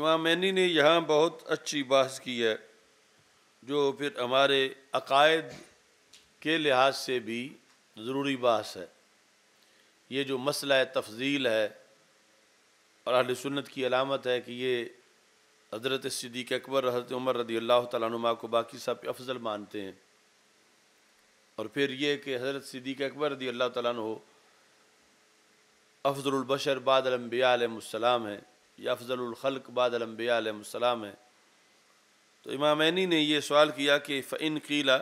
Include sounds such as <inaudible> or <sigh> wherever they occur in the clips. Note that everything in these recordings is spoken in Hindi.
मैनी ने यहाँ बहुत अच्छी बहस की है जो फिर हमारे अकायद के लिहाज से भी ज़रूरी बहस है ये जो मसला तफजील है और अहल सुन्नत की अलामत है कि ये हज़रत सदीक अकबर हज़रत उमर रदी अल्लाह तुमा को बाकी सब अफजल मानते हैं और फिर ये कि हज़रत सदीक अकबर रदी अल्लाह तु अफ़जलबशर बादलम्बियालम हैं ये बाद बादलम्बियालम है तो इमाम ने यह सवाल किया कि फ़िन कीला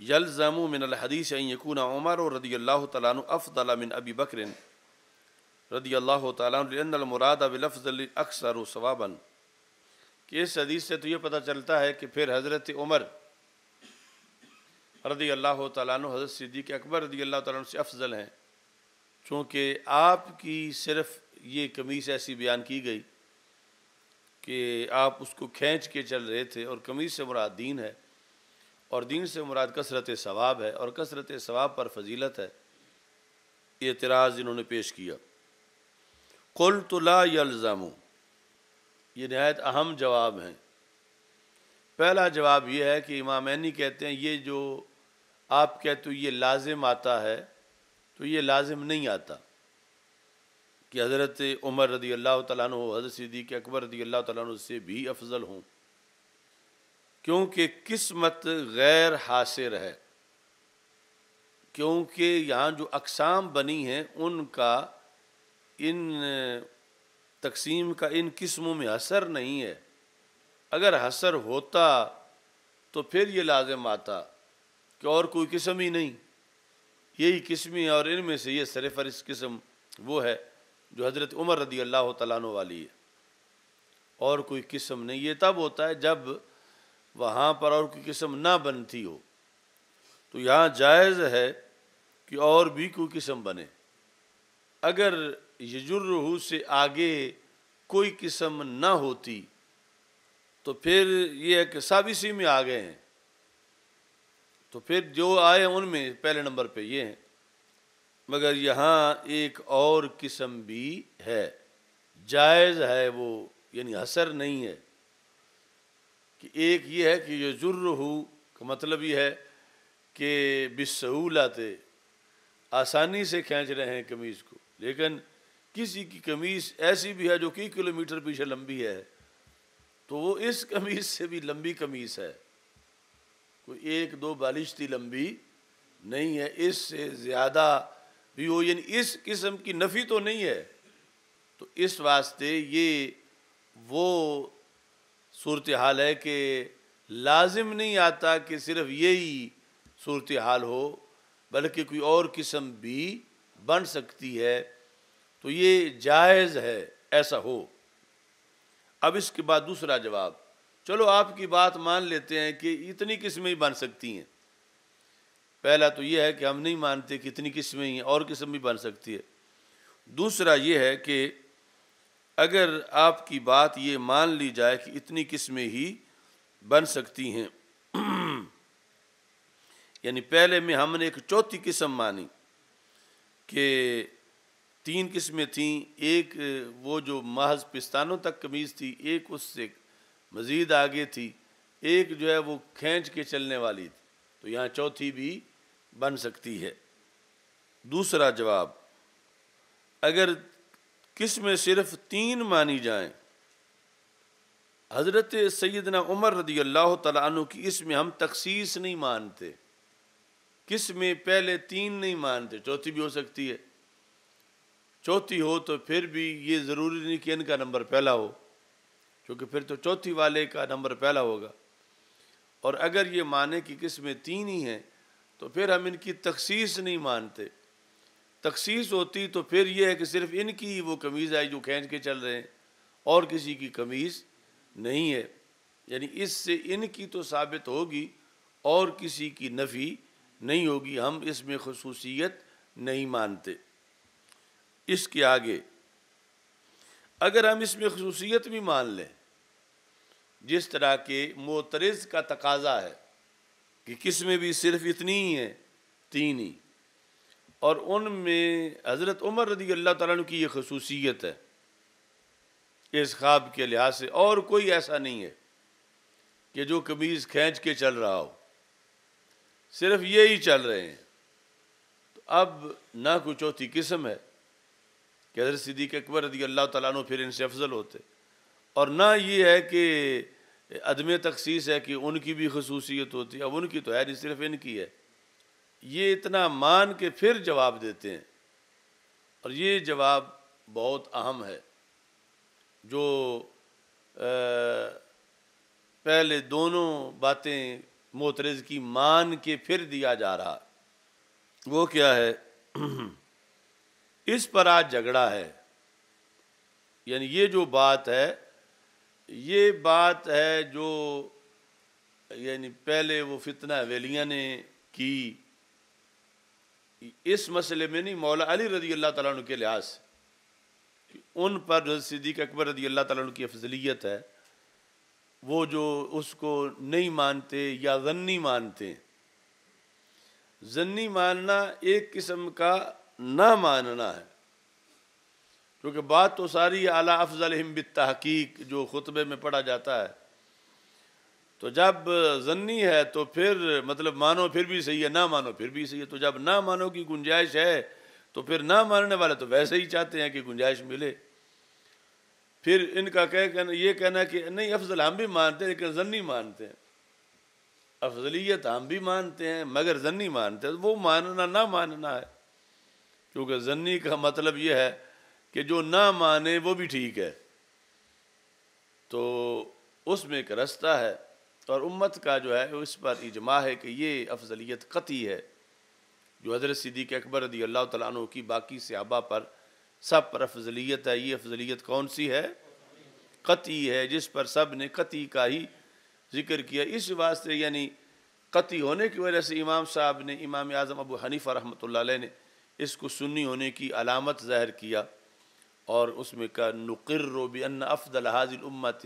यलज़ामू मिनल यकून उमर और रदी अल्लाह तु अफ़ल मिन अबी बकर रदी अल्लाह तमराद अबलफ़ल अक्सर सवाबन कि इस हदीस से तो ये पता चलता है कि फिर हज़रत उमर रदी अल्लाह तजरत हज़रत सिद्दीक अकबर रदी अल्लाह तन से अफजल हैं चूँकि आपकी सिर्फ ये कमीज़ ऐसी बयान की गई कि आप उसको खींच के चल रहे थे और कमीज़ से मुराद दीन है और दीन से मुराद कसरत सवाब है और कसरत सवाब पर फजीलत है एतराज़ इन्होंने पेश किया कुल तुला ये नहायत अहम जवाब हैं पहला जवाब यह है कि इमामैनी कहते हैं ये जो आप कहते हो ये लाजिम आता है तो ये लाजिम नहीं आता कि हज़रत उमर रदी अल्लाह तैन हो हज़रत सिद्दीक अकबर रदी अल्लाह तैन से भी अफजल हों क्योंकि किस्मत गैर हासिर है क्योंकि यहाँ जो अकसाम बनी हैं उनका इन तकसीम का इन किस्मों में असर नहीं है अगर असर होता तो फिर ये लाजम आता कि और कोई किस्म ही नहीं यही किस्में और इनमें से ये सरफरिस किस्म वो है जो हज़रत उमर रदी अल्लाह तु वाली है और कोई किस्म नहीं ये तब होता है जब वहाँ पर और कोई किस्म ना बनती हो तो यहाँ जायज़ है कि और भी कोई किस्म बने अगर यजुर्रहू से आगे कोई किस्म ना होती तो फिर ये है कि सब इसी में आ गए हैं तो फिर जो आए उनमें पहले नंबर पे ये हैं मगर यहाँ एक और किस्म भी है जायज़ है वो यानी हसर नहीं है कि एक ये है कि जुर्र हो का मतलब ये है कि बिसहूलत आसानी से खींच रहे हैं कमीज़ को लेकिन किसी की कमीज़ ऐसी भी है जो कई किलोमीटर पीछे लंबी है तो वो इस कमीज़ से भी लंबी कमीज़ है कोई तो एक दो बालिश्ती थी लंबी नहीं है इससे ज़्यादा भी हो यानी इस किस्म की नफ़ी तो नहीं है तो इस वास्ते ये वो सूरत हाल है कि लाजिम नहीं आता कि सिर्फ यही सूरत हाल हो बल्कि कोई और किस्म भी बन सकती है तो ये जायज़ है ऐसा हो अब इसके बाद दूसरा जवाब चलो आपकी बात मान लेते हैं कि इतनी किस्में ही बन सकती हैं पहला तो यह है कि हम नहीं मानते कि इतनी किस्में ही और किस्म भी बन सकती है दूसरा ये है कि अगर आपकी बात ये मान ली जाए कि इतनी किस्में ही बन सकती हैं <clears throat> यानी पहले में हमने एक चौथी किस्म मानी कि तीन किस्में थीं एक वो जो महज पिस्तानों तक कमीज़ थी एक उससे मज़ीद आगे थी एक जो है वो खींच के चलने वाली थी तो यहाँ चौथी भी बन सकती है दूसरा जवाब अगर किस में सिर्फ तीन मानी जाएं हज़रत सैदना उमर रदी अल्लाह तु की इसमें हम तखसीस नहीं मानते किस में पहले तीन नहीं मानते चौथी भी हो सकती है चौथी हो तो फिर भी ये ज़रूरी नहीं कि इनका नंबर पहला हो क्योंकि फिर तो चौथी वाले का नंबर पहला होगा और अगर ये माने कि किस्में तीन ही हैं तो फिर हम इनकी तखसीस नहीं मानते तखसीस होती तो फिर यह है कि सिर्फ इनकी ही वो कमीज़ आई जो खींच के चल रहे हैं और किसी की कमीज़ नहीं है यानी इससे इनकी तो साबित होगी और किसी की नफ़ी नहीं होगी हम इसमें खसूसियत नहीं मानते इसके आगे अगर हम इसमें खसूसियत भी मान लें जिस तरह के मोतरज का तकाजा है कि किस में भी सिर्फ इतनी ही है तीन ही और उनमें हज़रत उमर रदी अल्लाह ताली की ये खसूसियत है इस ख्वाब के लिहाज से और कोई ऐसा नहीं है कि जो कमीज़ खींच के चल रहा हो सिर्फ ये ही चल रहे हैं तो अब ना कोई चौथी किस्म है कि हजरत सिद्दीक अकबर रदी अल्लाह तन फिर इनसे अफजल होते और ना ये है कि अदम तखसीस है कि उनकी भी खसूसियत होती है अब उनकी तो है नहीं सिर्फ इनकी है ये इतना मान के फिर जवाब देते हैं और ये जवाब बहुत अहम है जो आ, पहले दोनों बातें मोतरज की मान के फिर दिया जा रहा वो क्या है इस पर आज झगड़ा है यानी ये जो बात है ये बात है जो यानी पहले वो फितना हवेलियाँ ने की इस मसले में नहीं मौला अली रजी अल्लाह तु के लिहाज उन पर सिद्दीक अकबर रजी अल्लाह तु की अफजलियत है वो जो उसको नहीं मानते या जन्नी मानते जन्नी मानना एक किस्म का ना मानना है क्योंकि बात तो सारी आला अफजल हिम्बित तहकीक जो खुतबे में पढ़ा जाता है तो जब जन्नी है तो फिर मतलब मानो फिर भी सही है ना मानो फिर भी सही है तो जब ना मानो की गुंजाइश है तो फिर ना मानने वाले तो वैसे ही चाहते हैं कि गुंजाइश मिले फिर इनका कह कहना ये कहना कि नहीं अफजल हम भी मानते हैं लेकिन जन्नी मानते हैं अफजलियत हम भी मानते हैं मगर जन्नी मानते हैं तो वो मानना ना मानना है क्योंकि जन्नी का मतलब ये है कि जो ना माने वो भी ठीक है तो उसमें एक रास्ता है और उम्मत का जो है इस पर इजमा है कि ये अफजलियत कती है जो हज़रत सिद्दीक अकबर रदी अल्लाह तु की बाकी सहाबा पर सब पर अफजलियत है ये अफजलियत कौन सी है कती है जिस पर सब ने कती का ही जिक्र किया इस वास्ते यानी कती होने की वजह से इमाम साहब ने इमाम आज़म अबू हनीफ़ा रहमत ने इसको सुन्नी होने की अलामत ज़ाहिर किया और उसमें का नक़र्रबी अन हाजिल उम्मत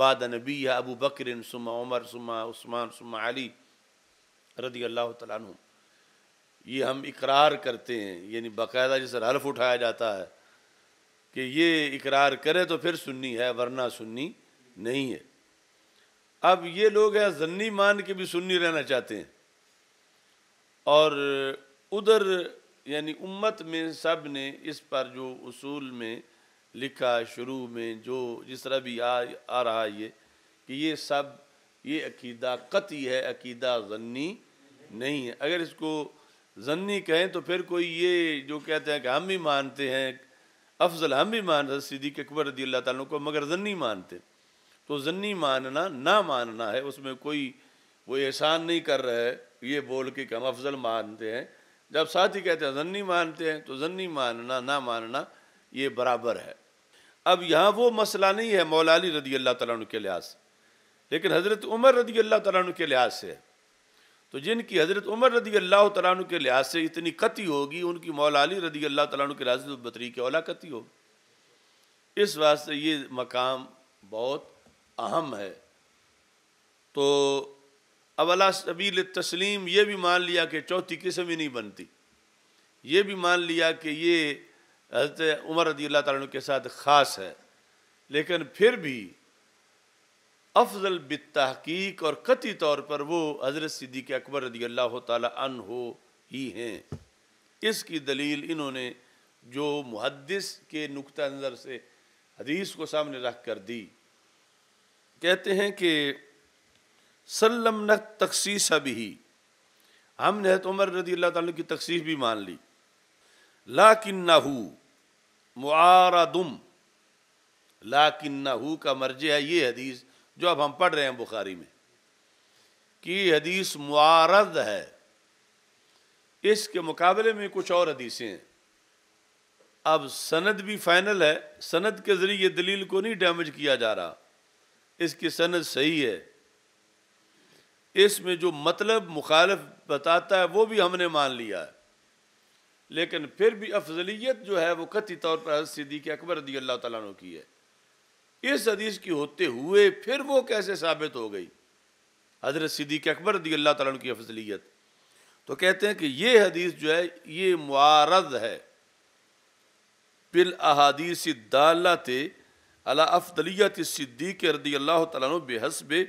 बाद नबी अबू बकर उमर सुमा उस्मान सुमा अली रदी अल्लाह तु ये हम इकरार करते हैं यानी बाकायदा जैसे हल्फ उठाया जाता है कि ये इकरार करे तो फिर सुन्नी है वरना सुन्नी नहीं है अब ये लोग हैं जन्नी मान के भी सुन्नी रहना चाहते हैं और उधर यानी उम्मत में सब ने इस पर जो उसूल में लिखा शुरू में जो जिस तरह भी आ आ रहा ये कि ये सब ये अकीदा कती है अकीदा जन्नी नहीं है अगर इसको जन्नी कहें तो फिर कोई ये जो कहते हैं कि हम भी मानते हैं अफजल हम भी मान रहे सिद्दीक अकबर रदी अल्लाह तालों को मगर जन्नी मानते तो जन्नी मानना ना मानना है उसमें कोई वो एहसान नहीं कर रहा है ये बोल के कि हम अफजल मानते हैं जब साथी कहते हैं जन्नी मानते हैं तो जन्नी मानना ना मानना ये बराबर है अब यहाँ वो मसला नहीं है मौलानी रदी अल्लाह तला के लिहाज से लेकिन हज़रत उमर रदी अल्लाह तला के लिहाज से है तो जिनकी हज़रत उमर रदी अल्लाह तला के लिहाज से इतनी कति होगी उनकी मौलानी रदी अल्लाह तला के लिहाज से तो बतरी के औला कति होगी इस वास्ते ये मकाम बहुत अहम है तो अवला सबील तस्लीम ये भी मान लिया कि चौथी किस्म ही नहीं बनती ये भी मान लिया कि ये हजरत उमर रदी अल्लाह तुम के साथ ख़ास है लेकिन फिर भी अफजल बतहकीक और कती तौर पर वो हजरत सिद्दीक अकबर रदी अल्लाह तन हो ही हैं इसकी दलील इन्होंने जो मुहदस के नुक़ नज़र से हदीस को सामने रख कर दी कहते हैं कि सल्लम न तखसीस भी हमने उमर रदी अल्लाह तु की तकसीस भी मान ली लाकिन नाहू मुआरदुम लाकिन नाहू का मर्ज है ये हदीस जो अब हम पढ़ रहे हैं बुखारी में कि हदीस मुआरद है इसके मुकाबले में कुछ और हदीसें हैं अब सनद भी फाइनल है सनद के ज़रिए दलील को नहीं डैमेज किया जा रहा इसकी सनद सही है इसमें जो मतलब मुखालफ बताता है वो भी हमने मान लिया है लेकिन फिर भी अफजलियत जो है वो कथी तौर पर सिद्दीक अकबर रदी अल्लाह तु की है इस हदीस की होते हुए फिर वो कैसे साबित हो गई हजरत सिद्दीक अकबर रदी अल्लाह तु की अफजलियत तो कहते हैं कि ये हदीस जो है ये मारद है बिल अहादीस दालत अला अफदलियत सिद्दीक रदी अल्लाह तु बेहसब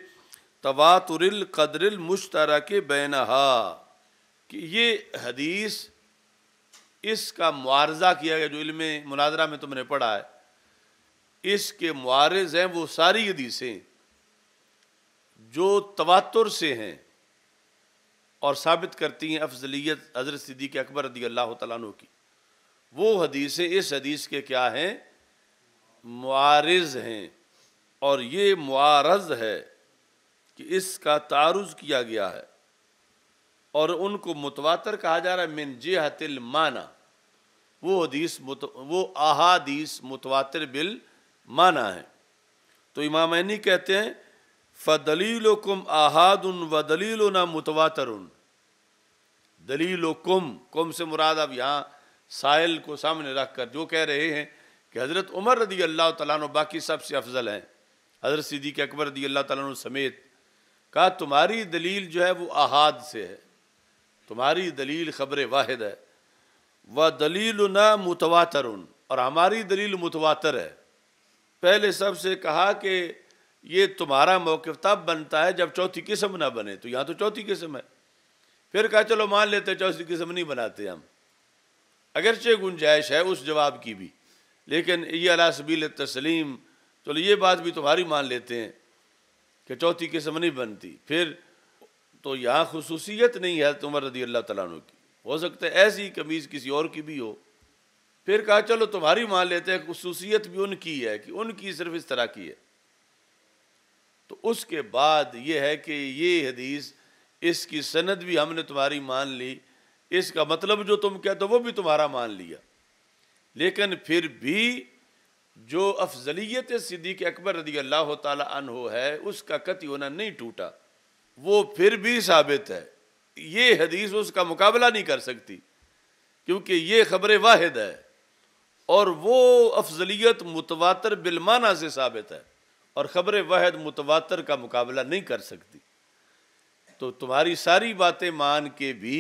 तवातुरिल कदरिल मुश्तरा के बैनहा कि ये हदीस इसका मुआरजा किया गया जो इल्म मुनाजरा में तुमने पढ़ा है इसके मुआरज हैं वो सारी हदीसें जो तवातुर से हैं और साबित करती हैं अफजलियत हजरत सिद्दीक अकबर रदी अल्लाह तु की वो हदीसें इस हदीस के क्या हैं मुआरज हैं और ये मुआरज है कि इसका तारुज किया गया है और उनको मुतवातर कहा जा रहा है मिन जेहतिल माना वो हदीस वो अहादीस मुतवातर बिल माना है तो इमाम इमामैनी कहते हैं फ़दलील कुम अहाद उन व दलील ना मुतवातर उन दलील कुम कुम से मुराद अब यहाँ साइल को सामने रख कर जो कह रहे हैं कि हज़रत उमर रदी अल्लाह तला बाकी सबसे अफजल हैं हज़रत सिद्दीक अकबर रदी अल्लाह तला समेत कहा तुम्हारी दलील जो है वो अहाद से है तुम्हारी दलील खबर वाहिद है व दलील न मुतवातर और हमारी दलील मुतवातर है पहले सबसे कहा कि ये तुम्हारा मौक़ तब बनता है जब चौथी किस्म ना बने तो यहाँ तो चौथी किस्म है फिर कहा चलो मान लेते चौथी किस्म नहीं बनाते हम अगरचे गुंजाइश है उस जवाब की भी लेकिन ये अलासबील तस्लीम चलो ये बात भी तुम्हारी मान लेते हैं चौथी किस्म नहीं बनती फिर तो यहाँ खसूसियत नहीं है तुमर रदी अल्लाह तला की हो सकता है ऐसी कमीज़ किसी और की भी हो फिर कहा चलो तुम्हारी मान लेते हैं खसूसियत भी उनकी है कि उनकी सिर्फ इस तरह की है तो उसके बाद ये है कि ये हदीस इसकी सनद भी हमने तुम्हारी मान ली इसका मतलब जो तुम कहते हो वो भी तुम्हारा मान लिया लेकिन फिर भी जो अफजलियत सिद्दीक अकबर रदी अल्लाह तहो है उसका कति होना नहीं टूटा वो फिर भी साबित है ये हदीस उसका मुकाबला नहीं कर सकती क्योंकि ये खबर वाहिद है और वो अफजलियत मुतवातर बिलमाना से साबित है और खबर वाहिद मुतवातर का मुकाबला नहीं कर सकती तो तुम्हारी सारी बातें मान के भी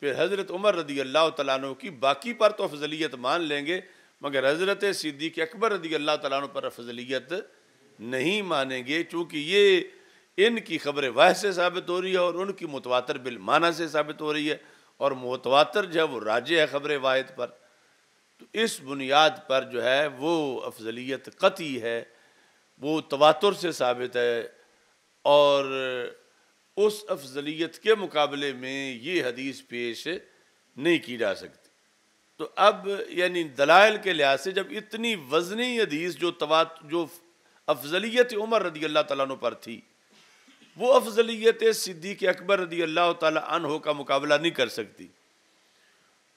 फिर हज़रत उमर रदी अल्लाह तु की बाकी पर तो अफजलियत मान लेंगे मगर हज़रत सिद्दीक अकबर रदी अल्लाह तला पर फजलियत नहीं मानेंगे चूँकि ये इनकी खबर वह से साबित हो रही है और उनकी मुतवातर बिलमाना से साबित हो रही है और मुतवातर जो है वो राजे है खबर वाहिद पर तो इस बुनियाद पर जो है वो अफजलियत कती है वो तवातुर से साबित है और उस अफजलियत के मुकाबले में ये हदीस पेश नहीं की जा सकती तो अब यानी दलाइल के लिहाज से जब इतनी वजनी हदीस जो तवा जो अफजलियत उमर रदी अल्लाह तु पर थी वो अफजलियत सिद्दीक अकबर रदी अल्लाह तहो का मुकाबला नहीं कर सकती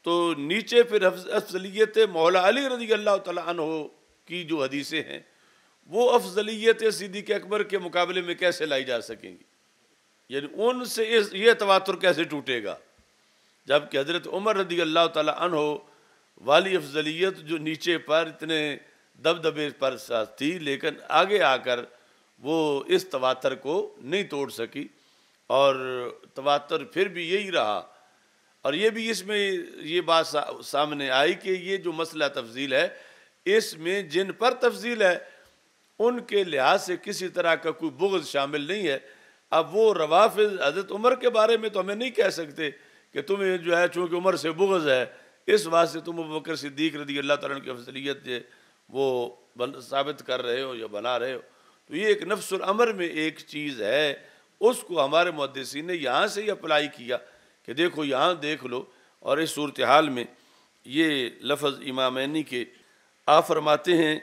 तो नीचे फिर अफजलियत मौला अली रदी अल्लाह तहो की जो हदीसें हैं वो अफजलियत सिद्दीक अकबर के मुकाबले में कैसे लाई जा सकेंगी यानी उनसे ये तवातुर कैसे टूटेगा जबकि हज़रत उमर रदी अल्लाह तहो वाली अफजलियत जो नीचे पर इतने दबदबे पर थी लेकिन आगे आकर वो इस तवातर को नहीं तोड़ सकी और तवातर फिर भी यही रहा और ये भी इसमें ये बात सा, सामने आई कि ये जो मसला तफजील है इसमें जिन पर तफजील है उनके लिहाज से किसी तरह का कोई बुगज शामिल नहीं है अब वो रवाफ़ हज़रत उमर के बारे में तो हमें नहीं कह सकते कि तुम्हें जो है चूँकि उमर से बुगज़ है इस वास्ते तुम बकर सिद्दीक रदी अल्लाह तन की फसलियत वो बन साबित कर रहे हो या बना रहे हो तो ये एक नफ्सुल अमर में एक चीज़ है उसको हमारे मुहदसी ने यहाँ से ही अप्लाई किया कि देखो यहाँ देख लो और इस सूरत हाल में ये लफ्ज़ इमामैनी के आ फरमाते हैं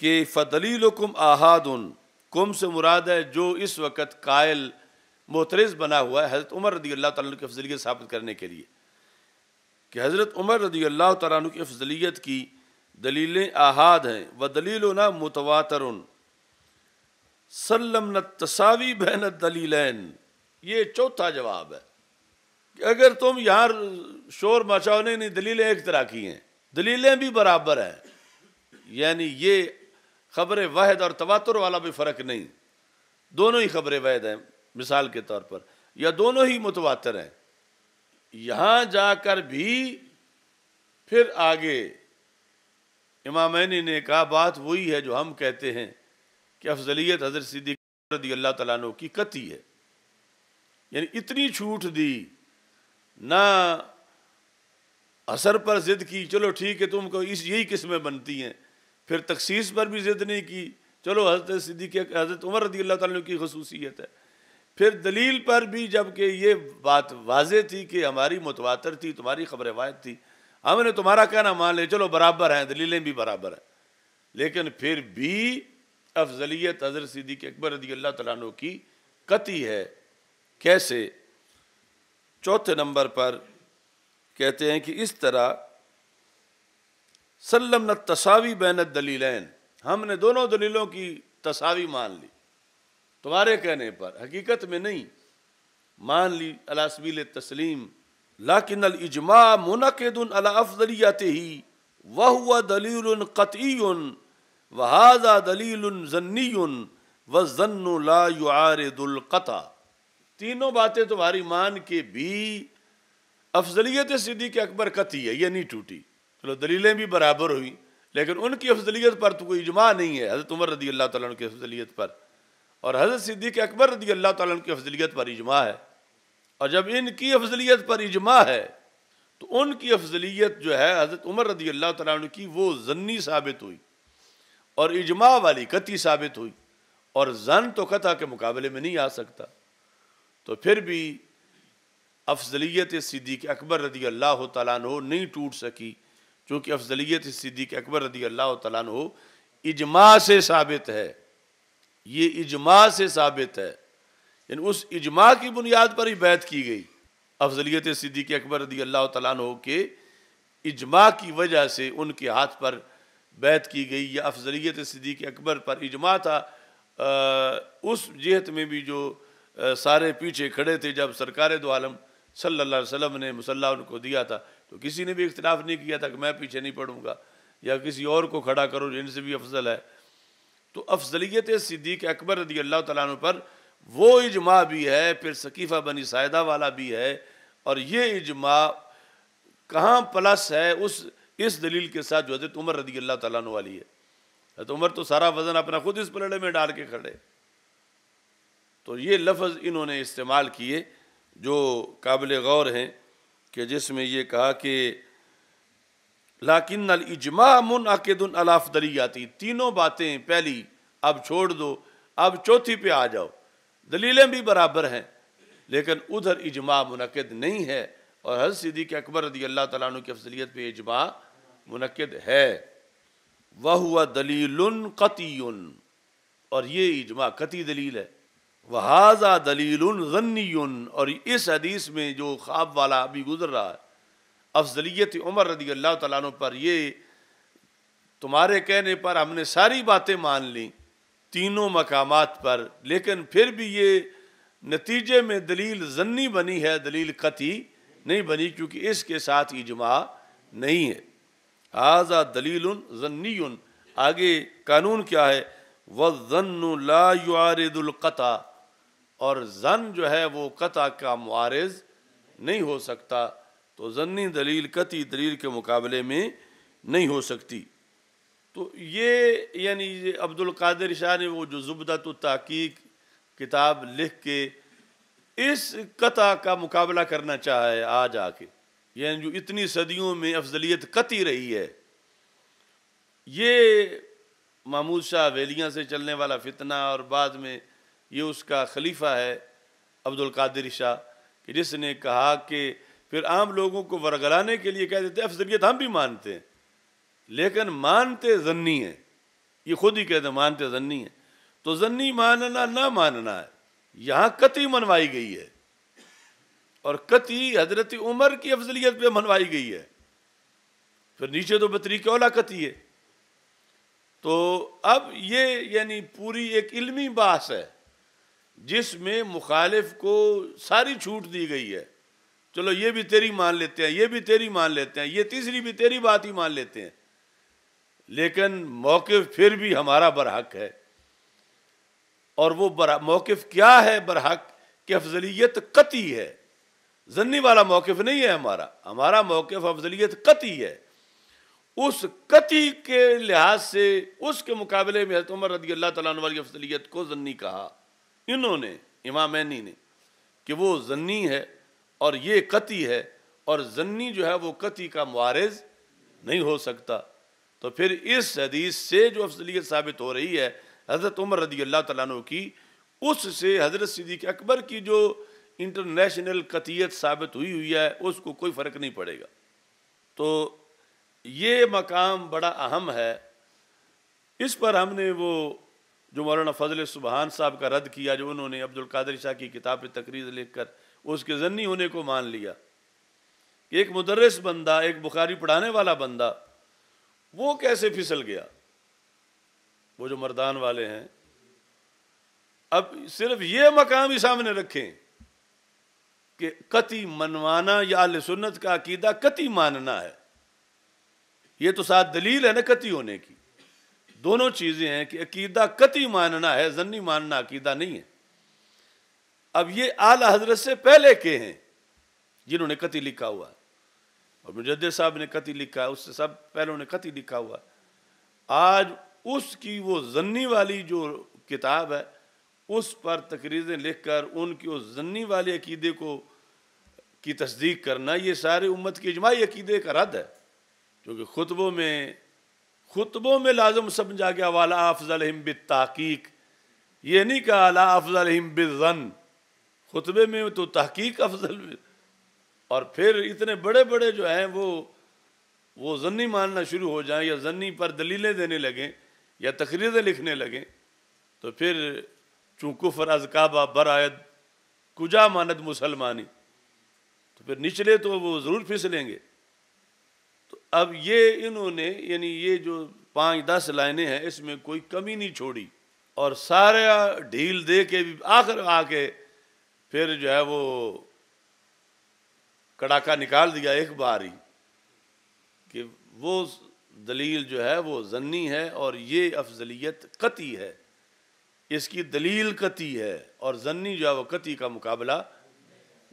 कि फ़दलील कुम आहाद उन कुम से मुराद है जो इस वक्त कायल मोतरज़ बना हुआ है हज़रत उमर रदी अल्लाह तला की फजलियत साबित करने के लिए कि हज़रत उमर रदी अल्लाह तु की अफजलीत की दलीलें आहाद हैं व दलील ना मुतवातर सलम न तसावी बहन दलीलैन ये चौथा जवाब है कि अगर तुम यहाँ शोर मचाओ नहीं नहीं दलीलें एक तरह की हैं दलीलें भी बराबर हैं यानी ये खबर वाहद और तवातर वाला भी फ़र्क नहीं दोनों ही खबरें वाहद हैं मिसाल के तौर पर या दोनों ही मुतवातर हैं यहां जाकर भी फिर आगे इमामैनी ने कहा बात वही है जो हम कहते हैं कि अफजलियत हजरत सिद्दीक रदी अल्लाह तु की कती है यानी इतनी छूट दी ना असर पर ज़िद की चलो ठीक है तुमको इस यही किस्में बनती हैं फिर तखसीस पर भी ज़िद नहीं की चलो हजरत सिद्दीक हजरत उमर रदी अल्लाह तु की खसूसियत है फिर दलील पर भी जबकि ये बात वाज थी कि हमारी मुतवातर थी तुम्हारी खबर वायद थी हमने तुम्हारा कहना मान लिया चलो बराबर हैं दलीलें भी बराबर हैं लेकिन फिर भी अफजलियत हजरत के अकबर रदी अल्लाह तु की कति है कैसे चौथे नंबर पर कहते हैं कि इस तरह सल्लम न तसावी बैन दलीलैन हमने दोनों दलीलों की तसावी मान ली तुम्हारे कहने पर हकीकत में नहीं मान ली अलासबील तस्लीम लाकिन अजमा मुनकदन अलाफलियात ही वह हुआ दलील कती वहाजा दलील जन्नी व जन्नु ला तीनों बातें तुम्हारी मान के भी अफजलियत के अकबर कती है यह नहीं टूटी चलो दलीलें भी बराबर हुई लेकिन उनकी अफजलियत पर तो कोई इजमा नहीं है हजरत उमर रदी अल्लाह तुम की अफजलियत पर और हज़रत सिद्दीक अकबर रदी अल्लाह तुम की अफजलियत पर इजमा है और जब इनकी अफजलियत पर इजमा है तो उनकी अफजलियत जो है हज़रत उमर रदी अल्लाह ताला की वो जन्नी साबित हुई और इजमा वाली कती साबित हुई और जन तो कथा के मुकाबले में नहीं आ सकता तो फिर भी अफजलियत सिद्दीक अकबर रदी अल्लाह तु नहीं टूट सकी क्योंकि अफजलियत सिद्दीक अकबर रदी अल्लाह तु इजमा से साबित है ये इजमा से साबित है यानी उस इजमा की बुनियाद पर ही बैत की गई अफजलियत सिद्दीक अकबर रदी अल्लाह तु के इजमा की वजह से उनके हाथ पर बैत की गई या अफजलियत सिद्दीक अकबर पर इजमा था आ, उस जहत में भी जो आ, सारे पीछे खड़े थे जब सरकार दो आलम सल्ला वसम ने मुसल्ला उनको दिया था तो किसी ने भी इख्तलाफ नहीं किया था कि मैं पीछे नहीं पढ़ूँगा या किसी और को खड़ा करो जिनसे भी अफजल है तो अफजलियत सिद्दीक अकबर रदी अल्लाह तु पर वो इजमा भी है फिर सकीफ़ा बनी सायदा वाला भी है और ये इजमा कहाँ प्लस है उस इस दलील के साथ जो हजरत उमर रदी अल्लाह तु वाली है तो उमर तो सारा वज़न अपना खुद इस पलड़े में डाल के खड़े तो ये लफज इन्होंने इस्तेमाल किए जो काबिल गौर हैं कि जिसमें ये कहा कि लाकिन अलाफ दली आती तीनों बातें पहली अब छोड़ दो अब चौथी पे आ जाओ दलीलें भी बराबर हैं लेकिन उधर इजमा मुनद नहीं है और हर सिद्दी के अकबर रदी अल्लाह तु की अफजलियत पर इजमा मुनद है वह हुआ दलील कती और ये इजमा कती दलील है वहाजा दलील गन्नी और इस हदीस में जो ख्वाब वाला अभी गुजर रहा है अफजलियत उमर रदी अल्लाह तु पर ये तुम्हारे कहने पर हमने सारी बातें मान ली तीनों मकाम पर लेकिन फिर भी ये नतीजे में दलील जन्नी बनी है दलील कती नहीं बनी क्योंकि इसके साथ इजमा नहीं है आज़ा दलील जन्नी आगे कानून क्या है वह जन्नुलादुल्कता और जन जो है वो कता का मारज नहीं हो सकता तो जन्नी दलील कति दलील के मुकाबले में नहीं हो सकती तो ये यानी अब्दुल कादिर शाह ने वो जो जुबदत तहकीक किताब लिख के इस कथा का मुकाबला करना चाहा है आज आके यानी जो इतनी सदियों में अफजलियत कती रही है ये महमूद शाह वेलिया से चलने वाला फितना और बाद में ये उसका खलीफा है अब्दुल कादिर शाह कि जिसने कहा कि फिर आम लोगों को वरगलाने के लिए कह देते अफजलियत हम भी मानते हैं लेकिन मानते जन्नी है ये खुद ही कहते मानते जन्नी है तो जन्नी मानना ना मानना है यहाँ कति मनवाई गई है और कति हजरत उमर की अफजलियत पे मनवाई गई है फिर नीचे तो बतरी क्योला कति है तो अब ये यानी पूरी एक इल्मी बास है जिसमें मुखालिफ को सारी छूट दी गई है चलो ये भी तेरी मान लेते हैं ये भी तेरी मान लेते हैं ये तीसरी भी तेरी बात ही मान लेते हैं लेकिन मौकफ़ फिर भी हमारा बरहक है और वो मौक़ क्या है बरहक कि अफजलियत कती है जन्नी वाला मौकफ़ नहीं है हमारा हमारा मौकफ़ अफजलियत कती है उस कति के लिहाज से उसके मुकाबले में हजरत उमर रदी अल्लाह तला की अफजलियत को जन्नी कहा इन्होंने इमामैनी ने कि वो जन्नी है और ये कति है और जन्नी जो है वो कति का मारज नहीं हो सकता तो फिर इस हदीस से जो अफजलियत साबित हो रही है हज़रत उमर रदी अल्लाह तु की उससे हज़रत सिद्दीक अकबर की जो इंटरनेशनल कतियत साबित हुई हुई है उसको कोई फ़र्क नहीं पड़ेगा तो ये मकाम बड़ा अहम है इस पर हमने वो जो मौलाना फजल सुबहान साहब का रद्द किया जो उन्होंने अब्दुल शाह की किताब पर तकरीर लिख कर उसके जन्नी होने को मान लिया कि एक मुदरस बंदा एक बुखारी पढ़ाने वाला बंदा वो कैसे फिसल गया वो जो मर्दान वाले हैं अब सिर्फ ये मकाम ही सामने रखें कि कति मनवाना या सुन्नत का अकीदा कति मानना है ये तो साथ दलील है ना कति होने की दोनों चीज़ें हैं कि अकीदा कति मानना है जन्नी मानना अकीदा नहीं है अब ये आला हजरत से पहले के हैं जिन्होंने कति लिखा हुआ और मुजद साहब ने कति लिखा है उससे सब पहले उन्होंने कति लिखा हुआ आज उसकी वो जन्नी वाली जो किताब है उस पर तकरीरें लिखकर उनकी उस जन्नी वाले अकीदे को की तस्दीक करना ये सारे उम्मत के इजमाही अकीदे का रद्द है क्योंकि खुतबों में खुतबों में लाजम समझा गया वाला अफजल हिम बिताकीक ये नहीं कहा अला अफजल हिम बिजन खुतबे में तो तहकीक अफजल और फिर इतने बड़े बड़े जो हैं वो वो जन्नी मानना शुरू हो जाएं या जन्नी पर दलीलें देने लगें या तकरीरें लिखने लगें तो फिर चूँकु फराज काबा आयद कुजा मानद मुसलमानी तो फिर निचले तो वो ज़रूर फिसलेंगे तो अब ये इन्होंने यानी ये जो पाँच दस लाइनें हैं इसमें कोई कमी नहीं छोड़ी और सारा ढील दे के भी आखिर आके फिर जो है वो कड़ाका निकाल दिया एक बार ही कि वो दलील जो है वो जन्नी है और ये अफजलियत कती है इसकी दलील कती है और जन्नी जो है वो कती का मुकाबला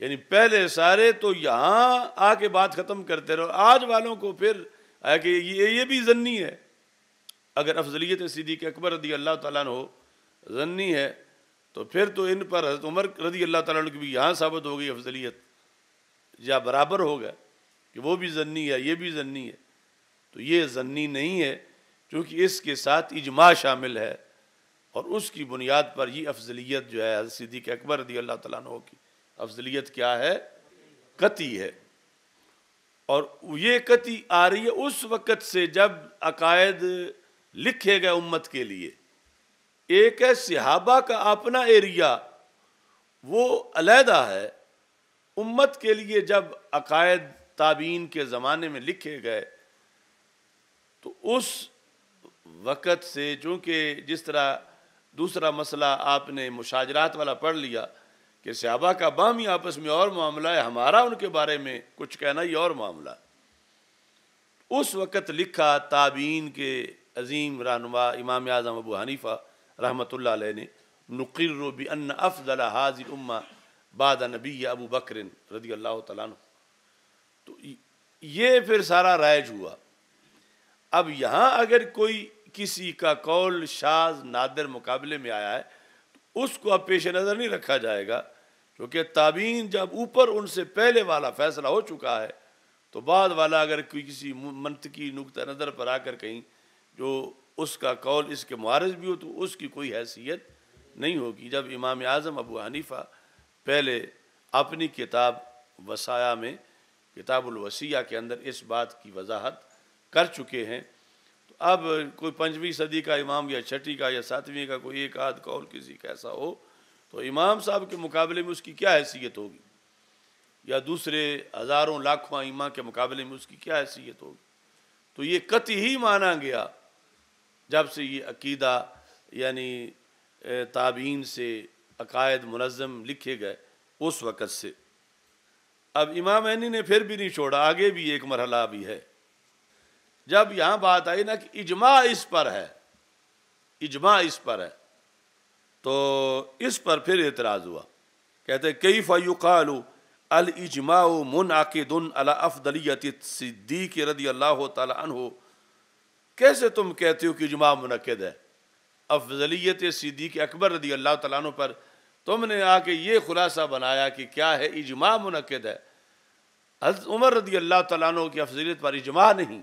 यानी पहले सारे तो यहाँ आके बात ख़त्म करते रहो आज वालों को फिर आया कि ये ये भी जन्नी है अगर अफजलियत के अकबर रदी अल्लाह तला हो जन्नी है तो फिर तो इन पर हजरत उमर रजी अल्लाह तला की भी यहाँ साबित हो गई अफजलियत या बराबर हो गया कि वो भी जन्नी है ये भी जन्नी है तो ये जन्नी नहीं है क्योंकि इसके साथ इजमा शामिल है और उसकी बुनियाद पर ये अफजलियत जो है सिद्दीक अकबर रदी अल्लाह तु की अफजलियत क्या है कति है और ये कति आ रही है उस वक़्त से जब अकायद लिखे गए उम्मत के लिए एक है सिहाबा का अपना एरिया वो अलहदा है उम्मत के लिए जब अकायद ताबीन के ज़माने में लिखे गए तो उस वक़्त से चूँकि जिस तरह दूसरा मसला आपने मुशाजरात वाला पढ़ लिया कि सहाबा का बामी आपस में और मामला है हमारा उनके बारे में कुछ कहना ही और मामला उस वक़्त लिखा ताबीन के अजीम रहनुमा इमाम आज़म अबू हनीफ़ा रहमत ने नक़र बन अफ़ल हाजिर उम्मा बाद नबी अबू बकरिन रदी अल्लाह तन तो ये फिर सारा राइज हुआ अब यहाँ अगर कोई किसी का कौल शाज नादर मुकाबले में आया है तो उसको अब पेश नज़र नहीं रखा जाएगा क्योंकि ताबीन जब ऊपर उनसे पहले वाला फ़ैसला हो चुका है तो बाद वाला अगर कोई किसी की नुक़ नज़र पर आकर कहीं जो उसका कौल इसके मुआरज भी हो तो उसकी कोई हैसियत नहीं होगी जब इमाम आज़म अबू हनीफ़ा पहले अपनी किताब वसाया में किताबुलवसिया के अंदर इस बात की वजाहत कर चुके हैं तो अब कोई पंचवीं सदी का इमाम या छठी का या सातवीं का कोई एक आध कौल किसी का ऐसा हो तो इमाम साहब के मुकाबले में उसकी क्या हैसियत होगी या दूसरे हज़ारों लाखों इमाम के मुकाबले में उसकी क्या हैसियत होगी तो ये कति ही माना गया जब से ये अकीदा यानी ताबीन से अकायद मुनज़म लिखे गए उस वक़्त से अब इमाम ऐनी ने फिर भी नहीं छोड़ा आगे भी एक मरहला भी है जब यहाँ बात आई ना कि इजमा इस पर है इजमा इस पर है तो इस पर फिर एतराज़ हुआ कहते कई फ़युकालू अल इजमा मुन आकदन अला अफदलियत सिद्दीक रदी अल्लाह तन कैसे तुम कहते हो कि जुमा मुनद है अफजलियत के अकबर रदी अल्लाह तु पर तुमने आके ये खुलासा बनाया कि क्या है इजमा मुनद है उमर रदी अल्लाह तु की अफजलियत पर इजमा नहीं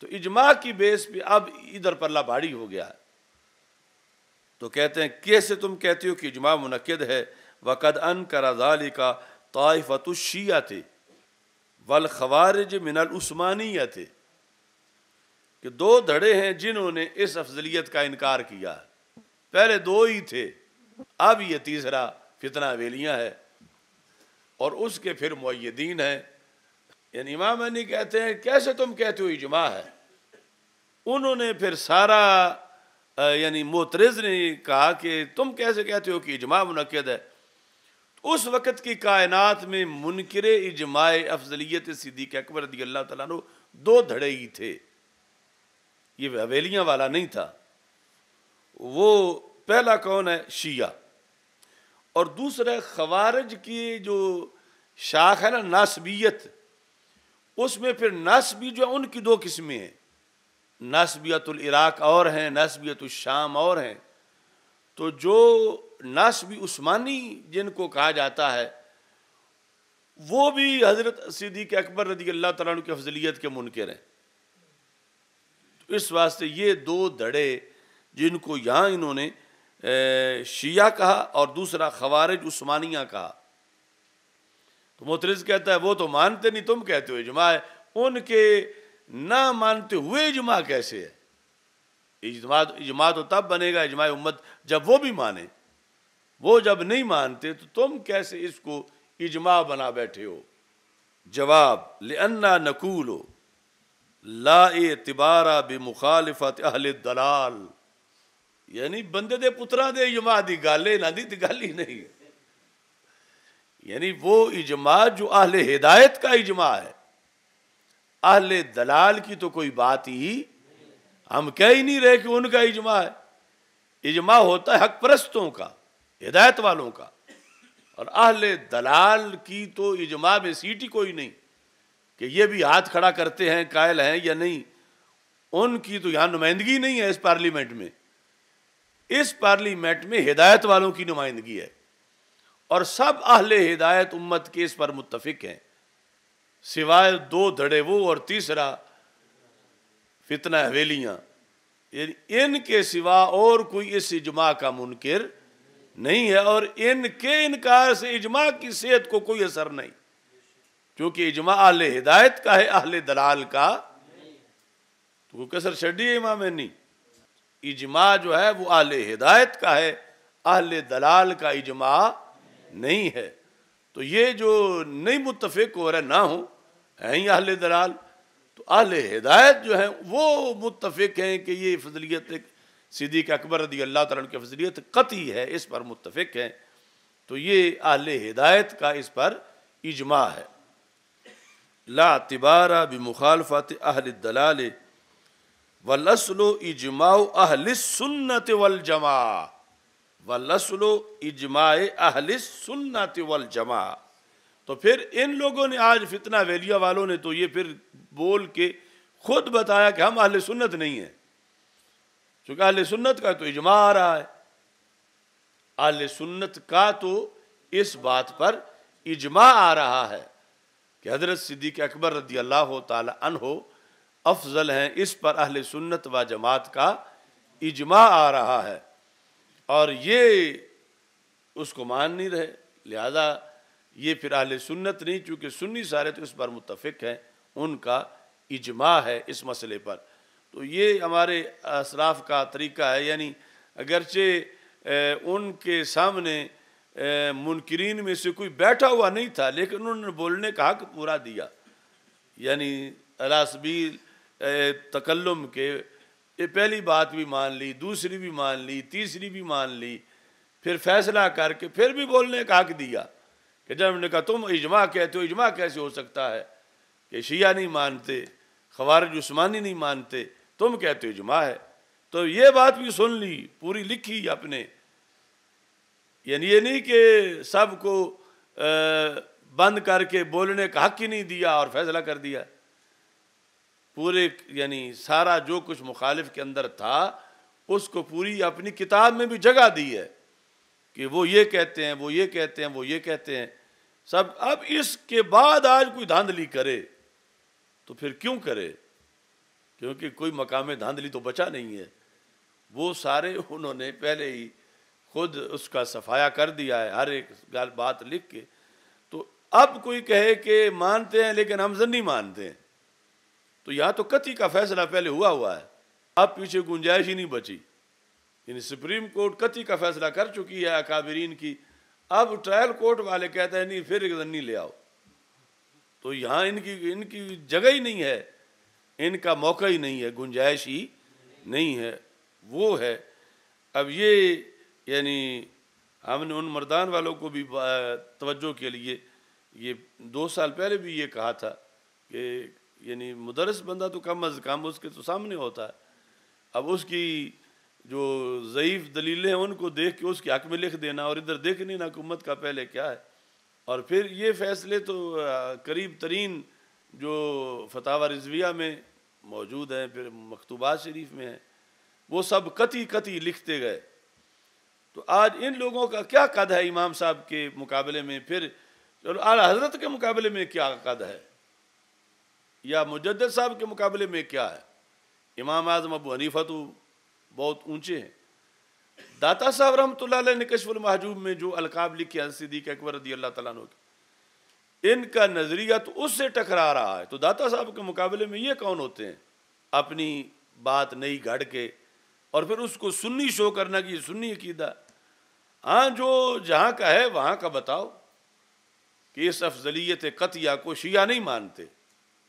तो इजमा की बेस भी अब इधर पल्ला भारी हो गया है तो कहते हैं कैसे तुम कहते हो कि इजमा मुनद है वक़द अन कराजाली का ताइफतुशिया थे वल खबारज मिनल उस्मानिया थे कि दो धड़े हैं जिन्होंने इस अफजलियत का इनकार किया पहले दो ही थे अब ये तीसरा फितना वेलियाँ है और उसके फिर मैदीन हैं यानी इमाम अली कहते हैं कैसे तुम कहते हो इजमा है उन्होंने फिर सारा यानी मोतरज ने कहा कि तुम कैसे कहते हो कि इजमा मुनद है तो उस वक़्त की कायनात में मुनकर इजमाय अफजलियत सिद्दीक अकबर दी अल्लाह तु दो धड़े ही थे ये हवेलियाँ वाला नहीं था वो पहला कौन है शिया और दूसरा खवारज की जो शाख है ना नासबियत उसमें फिर नासबी जो है उनकी दो किस्में हैं नासबियतुलराक और हैं शाम और हैं तो जो नासबी उस्मानी जिनको कहा जाता है वो भी हज़रत सिद्दीक अकबर रदी अल्लाह तला की अफजलियत के मुनकर हैं इस वास्ते ये दो धड़े जिनको यहाँ इन्होंने शिया कहा और दूसरा खवारिज उस्मानिया कहा तो मोतरिज कहता है वो तो मानते नहीं तुम कहते हो इजमा है उनके ना मानते हुए इजमा कैसे है इजमा तो- इजमा तो तब बनेगा इजमा उम्मत जब वो भी माने वो जब नहीं मानते तो तुम कैसे इसको इजमा बना बैठे हो जवाब ले अन्ना नकूल हो ला तिबारा बे मुखालिफत अहले दलाल यानी बंदे दे पुत्रा दे इजमा दी गल इन्हों की गल ही नहीं यानी वो इजमा जो अहले हिदायत का इजमा है अहले दलाल की तो कोई बात ही हम कह ही नहीं रहे कि उनका इजमा है इजमा होता है हक परस्तों का हिदायत वालों का और अहले दलाल की तो इजमा में सीट ही कोई नहीं कि ये भी हाथ खड़ा करते हैं कायल हैं या नहीं उनकी तो यहाँ नुमाइंदगी नहीं है इस पार्लियामेंट में इस पार्लियामेंट में हिदायत वालों की नुमाइंदगी है और सब अहले हिदायत उम्मत के इस पर मुतफिक हैं सिवाय दो धड़े वो और तीसरा फितना हवेलियाँ इनके सिवा और कोई इस इजमा का मुनकर नहीं है और इनके इनकार से इजमा की सेहत को कोई असर नहीं क्योंकि इजमा आल हिदायत का है आल दलाल का तो कसर है इमाम नहीं इजमा जो है वो आल हिदायत का है आहल दलाल का इजमा नहीं है तो ये जो नहीं मुतफिक हो रहा ना हो हैं ही अहल दलाल तो अहल हिदायत जो है वो मुतफ़ हैं कि ये फजलियत सिद्दीक अकबर रदी अल्लाह तन की फजलियत कती है इस पर मुतफिक हैं तो ये अहल हिदायत का इस पर इजमा है लातबारा मुखालफत अहल दलाल वलसलो इजमाओ अहल सुन्नत वल जमा वलसलो इजमाए अहल सुन्नत वल जमा तो फिर इन लोगों ने आज फितना वैलिया वालों ने तो ये फिर बोल के खुद बताया कि हम अहल सुन्नत नहीं हैं चूंकि अहल सुन्नत का तो इजमा आ रहा है अहल सुन्नत का तो इस बात पर इजमा आ रहा है कि हज़रत सिद्दीक अकबर रदी अल्लाह तन हो अफजल हैं इस पर अहल सुन्नत व जमात का इजमा आ रहा है और ये उसको मान नहीं रहे लिहाजा ये फिर अहल सुन्नत नहीं चूँकि सुन्नी सारे तो इस पर मुतफ़ हैं उनका इजमा है इस मसले पर तो ये हमारे असराफ का तरीका है यानी अगरचे उनके सामने मुनकरीन में से कोई बैठा हुआ नहीं था लेकिन उन्होंने बोलने का हक पूरा दिया यानी अलासबी तकल्लुम के ये पहली बात भी मान ली दूसरी भी मान ली तीसरी भी मान ली फिर फैसला करके फिर भी बोलने का हक दिया कि जब उन्होंने कहा तुम इजमा कहते हो तो इजमा कैसे हो सकता है कि शिया नहीं मानते खबारज उस्मानी नहीं मानते तुम कहते हो इजमा है तो ये बात भी सुन ली पूरी लिखी अपने यानी ये नहीं कि सबको बंद करके बोलने का हक ही नहीं दिया और फैसला कर दिया पूरे यानी सारा जो कुछ मुखालिफ के अंदर था उसको पूरी अपनी किताब में भी जगह दी है कि वो ये कहते हैं वो ये कहते हैं वो ये कहते हैं सब अब इसके बाद आज कोई धांधली करे तो फिर क्यों करे क्योंकि कोई मकाम धांधली तो बचा नहीं है वो सारे उन्होंने पहले ही खुद उसका सफाया कर दिया है हर एक बात लिख के तो अब कोई कहे कि मानते हैं लेकिन हम नहीं मानते हैं तो यहाँ तो कति का फैसला पहले हुआ हुआ है अब पीछे गुंजाइश ही नहीं बची यानी सुप्रीम कोर्ट कति का फैसला कर चुकी है अकाबरीन की अब ट्रायल कोर्ट वाले कहते हैं नहीं फिर एक जन्नी ले आओ तो यहाँ इनकी इनकी जगह ही नहीं है इनका मौका ही नहीं है गुंजाइश ही नहीं है वो है अब ये यानी हमने उन मर्दान वालों को भी तवज्जो के लिए ये दो साल पहले भी ये कहा था कि यानी मुदरस बंदा तो कम अज़ कम उसके तो सामने होता है अब उसकी जो ज़यीफ़ दलीलें हैं उनको देख के उसके हक में लिख देना और इधर देख नहीं ना हुकूमत का पहले क्या है और फिर ये फ़ैसले तो करीब तरीन जो फतावा रिजविया में मौजूद हैं फिर मकतूबा शरीफ में हैं वो सब कति कति लिखते गए तो आज इन लोगों का क्या कद है इमाम साहब के मुकाबले में फिर चलो आला हजरत के मुकाबले में क्या कद है या मुजद साहब के मुकाबले में क्या है इमाम आजम अबू हनीफा तो बहुत ऊँचे हैं दाता साहब रहमत ने कशफुल महजूब में जो अलकाब लिखे हैं सिद्दीक अकबर अल्लाह तला के इनका नज़रिया तो उससे टकरा रहा है तो दाता साहब के मुकाबले में ये कौन होते हैं अपनी बात नहीं गढ़ के और फिर उसको सुन्नी शो करना कि सुन्नी अकीदा हाँ जो जहाँ का है वहाँ का बताओ कि इस अफजलियत कतिया को शिया नहीं मानते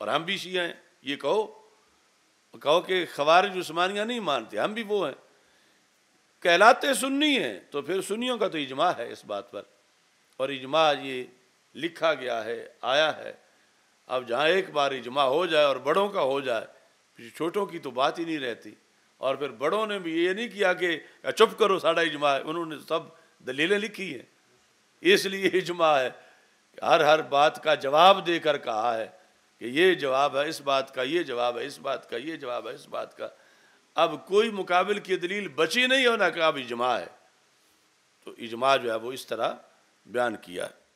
और हम भी शिया हैं ये कहो कहो कि खवारज उस्मानिया नहीं मानते हम भी वो हैं कहलाते सुन्नी हैं तो फिर सुन्नियों का तो इजमा है इस बात पर और इजमा ये लिखा गया है आया है अब जहाँ एक बार इजमा हो जाए और बड़ों का हो जाए छोटों की तो बात ही नहीं रहती और फिर बड़ों ने भी ये नहीं किया कि चुप करो साढ़ा इजमा उन्होंने सब दलीलें लिखी है इसलिए इजमा है हर हर बात का जवाब देकर कहा है कि ये जवाब है इस बात का ये जवाब है इस बात का ये जवाब है इस बात का अब कोई मुकाबिल की दलील बची नहीं होना कि अब इजमा है तो इजमा जो है वो इस तरह बयान किया है